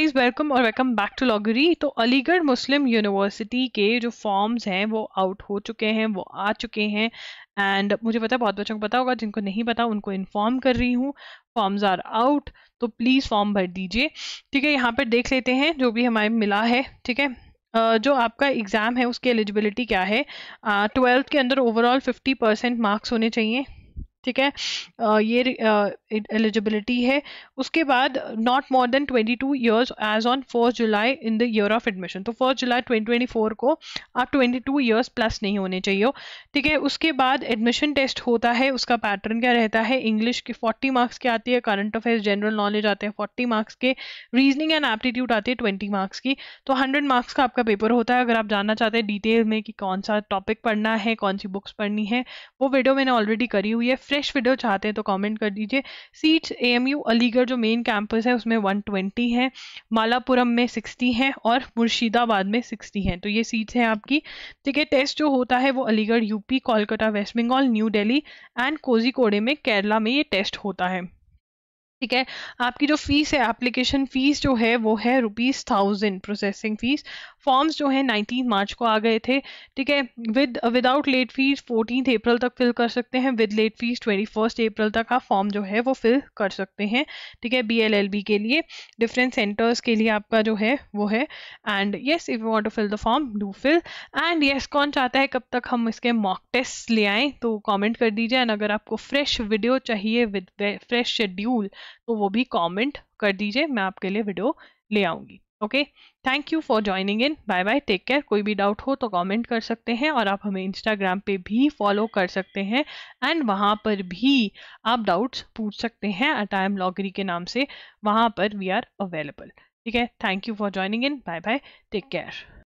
guys welcome और welcome back to लॉगरी तो अलीगढ़ मुस्लिम यूनिवर्सिटी के जो फॉर्म्स हैं वो आउट हो चुके हैं वो आ चुके हैं एंड मुझे पता है बहुत बच्चों को पता होगा जिनको नहीं पता उनको इन्फॉर्म कर रही हूँ फॉर्म्स आर आउट तो प्लीज़ फॉर्म भर दीजिए ठीक है यहाँ पर देख लेते हैं जो भी हमारे मिला है ठीक है Uh, जो आपका एग्ज़ाम है उसकी एलिजिबिलिटी क्या है ट्वेल्थ uh, के अंदर ओवरऑल 50 परसेंट मार्क्स होने चाहिए ठीक है ये एलिजिबिलिटी है उसके बाद not more than 22 years age on first July in the year of admission तो फर्स्ट जुलाई 2024 को आप 22 ईयर्स प्लस नहीं होने चाहिए हो ठीक है उसके बाद एडमिशन टेस्ट होता है उसका पैटर्न क्या रहता है इंग्लिश की 40 मार्क्स की आती है करंट अफेयर्स जनरल नॉलेज आते हैं फोर्टी मार्क्स के रीजनिंग एंड एप्टीट्यूड आती है ट्वेंटी मार्क्स की तो हंड्रेड मार्क्स का आपका पेपर होता है अगर आप जानना चाहते हैं डिटेल में कि कौन सा टॉपिक पढ़ना है कौन सी बुक्स पढ़नी है वो वीडियो मैंने ऑलरेडी करी हुई है फ्रेश वीडियो चाहते हैं तो कमेंट कर दीजिए सीट्स एएमयू अलीगढ़ जो मेन कैंपस है उसमें 120 है मालापुरम में 60 हैं और मुर्शिदाबाद में 60 हैं तो ये सीट्स हैं आपकी ठीक है टेस्ट जो होता है वो Aligarh UP Kolkata West Bengal New Delhi and Kozhikode में केरला में ये टेस्ट होता है ठीक है आपकी जो फीस है एप्लीकेशन फीस जो है वो है rupees thousand processing fees forms जो है नाइनटीन मार्च को आ गए थे ठीक है with without late fees fourteen April तक फिल कर सकते हैं with late fees twenty first April तक आप फॉर्म जो है वो फिल कर सकते हैं ठीक है बी एल एल बी के लिए डिफरेंट सेंटर्स के लिए आपका जो है वो है and yes if you want to fill the form do fill and yes कौन चाहता है कब तक हम इसके मॉक टेस्ट ले आएँ तो कॉमेंट कर दीजिए एंड अगर आपको फ्रेश वीडियो चाहिए विद फ्रेश शेड्यूल तो वो भी कॉमेंट कर दीजिए मैं आपके लिए वीडियो ले आऊँगी okay thank you for joining in bye bye take care कोई भी डाउट हो तो कमेंट कर सकते हैं और आप हमें इंस्टाग्राम पे भी फॉलो कर सकते हैं एंड वहाँ पर भी आप डाउट्स पूछ सकते हैं एट आई एम लॉगरी के नाम से वहाँ पर वी आर अवेलेबल ठीक है thank you for joining in bye bye take care